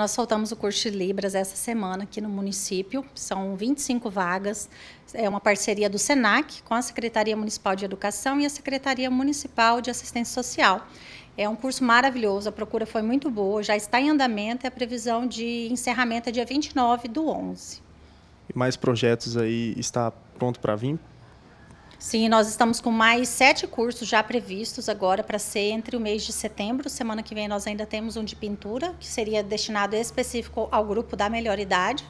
Nós soltamos o curso de Libras essa semana aqui no município, são 25 vagas, é uma parceria do SENAC com a Secretaria Municipal de Educação e a Secretaria Municipal de Assistência Social. É um curso maravilhoso, a procura foi muito boa, já está em andamento e é a previsão de encerramento é dia 29 do 11. E mais projetos aí está pronto para vir Sim, nós estamos com mais sete cursos já previstos agora para ser entre o mês de setembro. Semana que vem nós ainda temos um de pintura, que seria destinado específico ao grupo da melhor idade.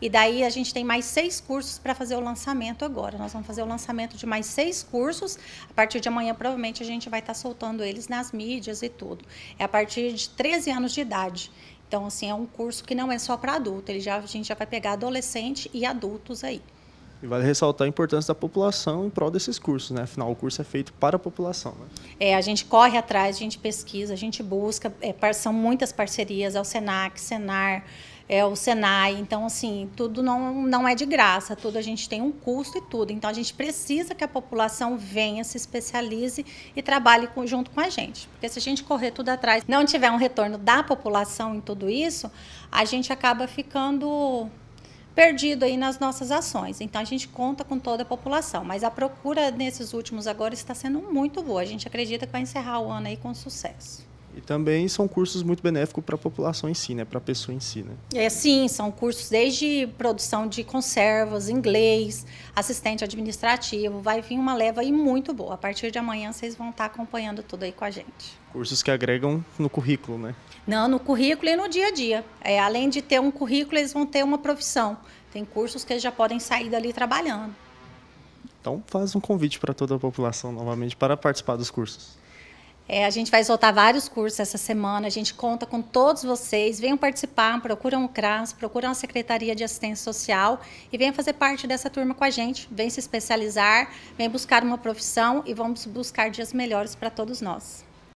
E daí a gente tem mais seis cursos para fazer o lançamento agora. Nós vamos fazer o lançamento de mais seis cursos. A partir de amanhã, provavelmente, a gente vai estar tá soltando eles nas mídias e tudo. É a partir de 13 anos de idade. Então, assim, é um curso que não é só para adulto, ele já, a gente já vai pegar adolescente e adultos aí. E vale ressaltar a importância da população em prol desses cursos, né? Afinal, o curso é feito para a população. Né? É, a gente corre atrás, a gente pesquisa, a gente busca, é, são muitas parcerias, é o SENAC, SENAR, é o SENAI, então assim, tudo não, não é de graça, tudo a gente tem um custo e tudo. Então a gente precisa que a população venha, se especialize e trabalhe com, junto com a gente. Porque se a gente correr tudo atrás, não tiver um retorno da população em tudo isso, a gente acaba ficando perdido aí nas nossas ações. Então a gente conta com toda a população, mas a procura nesses últimos agora está sendo muito boa. A gente acredita que vai encerrar o ano aí com sucesso. E também são cursos muito benéficos para a população em si, né? para a pessoa em si. Né? É, sim, são cursos desde produção de conservas, inglês, assistente administrativo. Vai vir uma leva aí muito boa. A partir de amanhã vocês vão estar tá acompanhando tudo aí com a gente. Cursos que agregam no currículo, né? Não, no currículo e no dia a dia. É, além de ter um currículo, eles vão ter uma profissão. Tem cursos que eles já podem sair dali trabalhando. Então, faz um convite para toda a população novamente para participar dos cursos. É, a gente vai soltar vários cursos essa semana, a gente conta com todos vocês. Venham participar, procuram o CRAS, procuram a Secretaria de Assistência Social e venham fazer parte dessa turma com a gente. Venham se especializar, venham buscar uma profissão e vamos buscar dias melhores para todos nós.